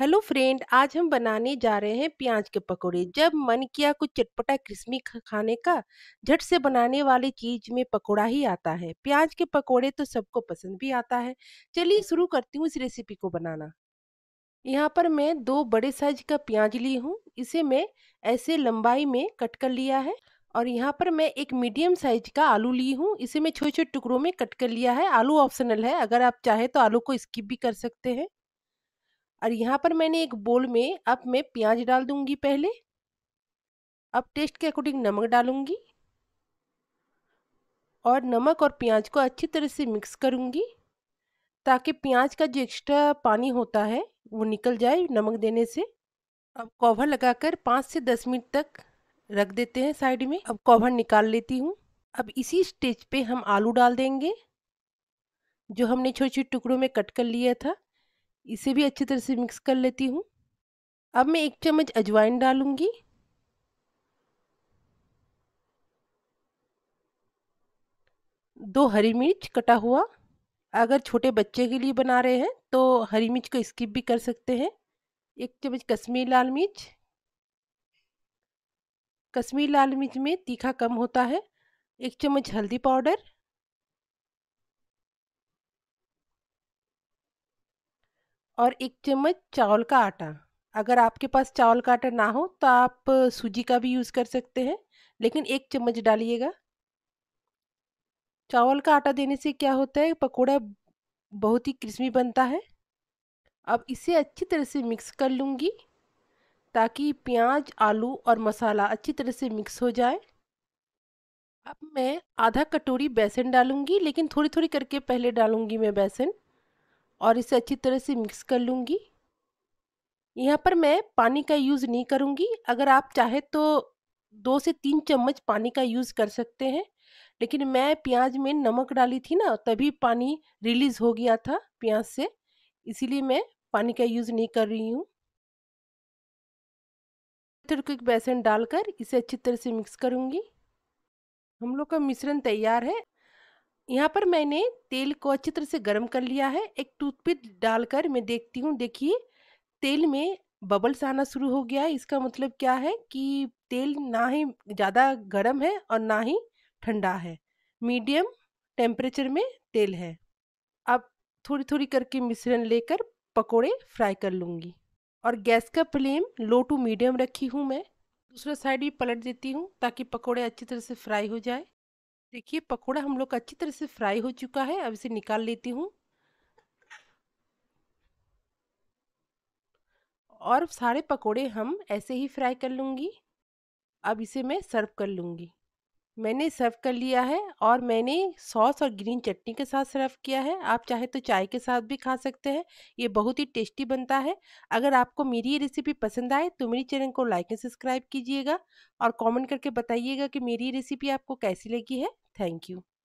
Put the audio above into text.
hello friend आज हम बनाने जा रहे हैं प्याज के पकोड़े जब मन किया कुछ चटपटा क्रिस्मी खाने का झट से बनाने वाली चीज में पकोड़ा ही आता है प्याज के पकोड़े तो सबको पसंद भी आता है चलिए शुरू करती हूँ इस रेसिपी को बनाना यहाँ पर मैं दो बड़े साइज का प्याज ली हूँ इसे मैं ऐसे लंबाई में कट कर लिया है और यहाँ पर मैं एक मीडियम साइज का आलू ली हूँ इसे मैं छोटे छोटे टुकड़ों में कट कर लिया है आलू ऑप्शनल है अगर आप चाहे तो आलू को स्किप भी कर सकते हैं और यहाँ पर मैंने एक बोल में अब मैं प्याज डाल दूंगी पहले अब टेस्ट के अकॉर्डिंग नमक डालूंगी और नमक और प्याज को अच्छी तरह से मिक्स करूंगी ताकि प्याज का जो एक्स्ट्रा पानी होता है वो निकल जाए नमक देने से अब कवर लगाकर पाँच से दस मिनट तक रख देते हैं साइड में अब कवर निकाल लेती हूँ अब इसी स्टेज पे हम आलू डाल देंगे जो हमने छोटे छोटे टुकड़ों में कट कर लिया था इसे भी अच्छी तरह से मिक्स कर लेती हूँ अब मैं एक चम्मच अजवाइन डालूँगी दो हरी मिर्च कटा हुआ अगर छोटे बच्चे के लिए बना रहे हैं तो हरी मिर्च को स्किप भी कर सकते हैं एक चम्मच कश्मीरी लाल मिर्च कश्मीरी लाल मिर्च में तीखा कम होता है एक चम्मच हल्दी पाउडर और एक चम्मच चावल का आटा अगर आपके पास चावल का आटा ना हो तो आप सूजी का भी यूज़ कर सकते हैं लेकिन एक चम्मच डालिएगा चावल का आटा देने से क्या होता है पकोड़ा बहुत ही क्रिस्मी बनता है अब इसे अच्छी तरह से मिक्स कर लूँगी ताकि प्याज आलू और मसाला अच्छी तरह से मिक्स हो जाए अब मैं आधा कटोरी बेसन डालूँगी लेकिन थोड़ी थोड़ी करके पहले डालूँगी मैं बेसन और इसे अच्छी तरह से मिक्स कर लूँगी यहाँ पर मैं पानी का यूज़ नहीं करूँगी अगर आप चाहे तो दो से तीन चम्मच पानी का यूज़ कर सकते हैं लेकिन मैं प्याज में नमक डाली थी ना तभी पानी रिलीज़ हो गया था प्याज से इसीलिए मैं पानी का यूज़ नहीं कर रही हूँ बेसन डालकर इसे अच्छी तरह से मिक्स करूँगी हम लोग का मिश्रण तैयार है यहाँ पर मैंने तेल को अच्छी तरह से गर्म कर लिया है एक टूथपिक डालकर मैं देखती हूँ देखिए तेल में बबल्स आना शुरू हो गया है इसका मतलब क्या है कि तेल ना ही ज़्यादा गर्म है और ना ही ठंडा है मीडियम टेम्परेचर में तेल है अब थोड़ी थोड़ी करके मिश्रण लेकर पकोड़े फ्राई कर लूँगी और गैस का फ्लेम लो टू मीडियम रखी हूँ मैं दूसरा साइड भी पलट देती हूँ ताकि पकोड़े अच्छी तरह से फ्राई हो जाए देखिए पकोड़ा हम लोग का अच्छी तरह से फ्राई हो चुका है अब इसे निकाल लेती हूँ और सारे पकोड़े हम ऐसे ही फ्राई कर लूँगी अब इसे मैं सर्व कर लूँगी मैंने सर्व कर लिया है और मैंने सॉस और ग्रीन चटनी के साथ सर्व किया है आप चाहे तो चाय के साथ भी खा सकते हैं ये बहुत ही टेस्टी बनता है अगर आपको मेरी ये रेसिपी पसंद आए तो मेरे चैनल को लाइक एंड सब्सक्राइब कीजिएगा और कमेंट करके बताइएगा कि मेरी ये रेसिपी आपको कैसी लगी है थैंक यू